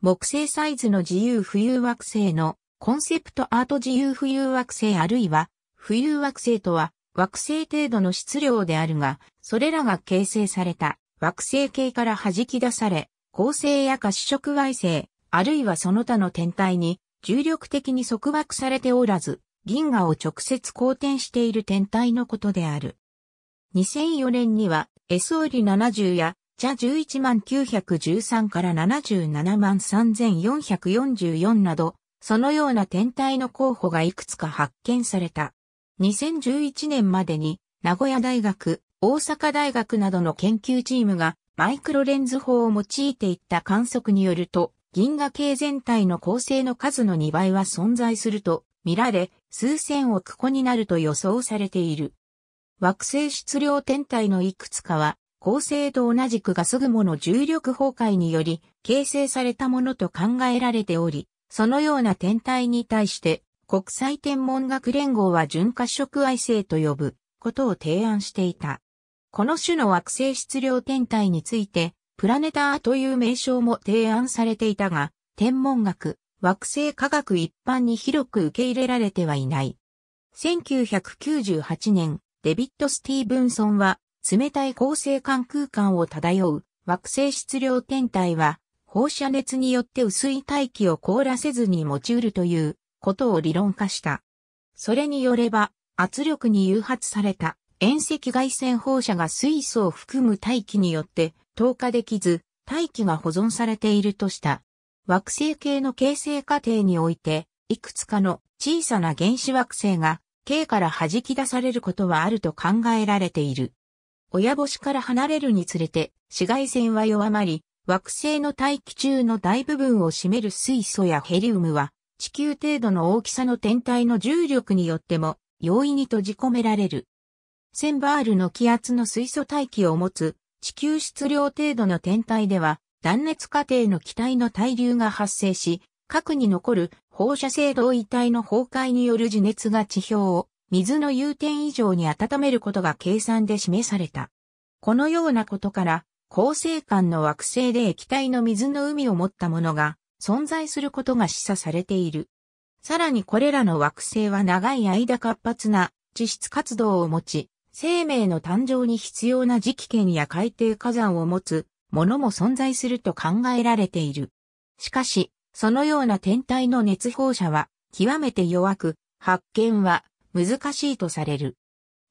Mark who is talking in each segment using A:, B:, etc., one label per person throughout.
A: 木星サイズの自由浮遊惑星のコンセプトアート自由浮遊惑星あるいは浮遊惑星とは惑星程度の質量であるが、それらが形成された惑星系から弾き出され、恒星や褐色矮星、あるいはその他の天体に重力的に束縛されておらず、銀河を直接公転している天体のことである。2004年には、エソーリ70や茶11万913から77万3444など、そのような天体の候補がいくつか発見された。2011年までに、名古屋大学、大阪大学などの研究チームが、マイクロレンズ法を用いていった観測によると、銀河系全体の構成の数の2倍は存在すると見られ、数千億個になると予想されている。惑星質量天体のいくつかは構成と同じくガス雲の重力崩壊により形成されたものと考えられており、そのような天体に対して国際天文学連合は純褐色矮星と呼ぶことを提案していた。この種の惑星質量天体についてプラネターという名称も提案されていたが、天文学、惑星科学一般に広く受け入れられてはいない。1998年、デビッド・スティーブンソンは冷たい恒星間空間を漂う惑星質量天体は、放射熱によって薄い大気を凍らせずに用いるということを理論化した。それによれば、圧力に誘発された遠赤外線放射が水素を含む大気によって透過できず、大気が保存されているとした。惑星系の形成過程において、いくつかの小さな原子惑星が、K から弾き出されることはあると考えられている。親星から離れるにつれて紫外線は弱まり、惑星の大気中の大部分を占める水素やヘリウムは地球程度の大きさの天体の重力によっても容易に閉じ込められる。1000バールの気圧の水素大気を持つ地球質量程度の天体では断熱過程の気体の対流が発生し、核に残る放射性同位体の崩壊による自熱が地表を水の融点以上に温めることが計算で示された。このようなことから、恒星間の惑星で液体の水の海を持ったものが存在することが示唆されている。さらにこれらの惑星は長い間活発な地質活動を持ち、生命の誕生に必要な磁気圏や海底火山を持つものも存在すると考えられている。しかし、そのような天体の熱放射は極めて弱く、発見は難しいとされる。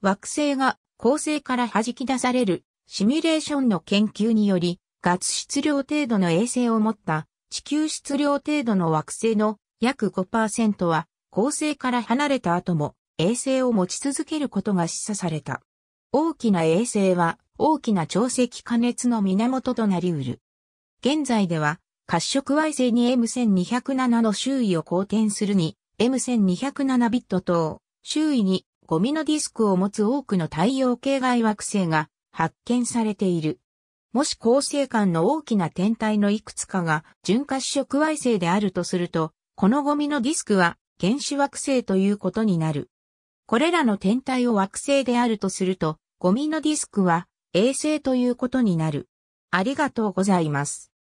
A: 惑星が恒星から弾き出されるシミュレーションの研究により、ガス質量程度の衛星を持った地球質量程度の惑星の約5%は恒星から離れた後も衛星を持ち続けることが示唆された。大きな衛星は大きな潮汐加熱の源となりうる。現在では褐色矮星に M1207 の周囲を公転するに M1207 ビット等周囲にゴミのディスクを持つ多くの太陽系外惑星が発見されている。もし恒星間の大きな天体のいくつかが純褐色矮星であるとすると、このゴミのディスクは原子惑星ということになる。これらの天体を惑星であるとすると、ゴミのディスクは衛星ということになる。ありがとうございます。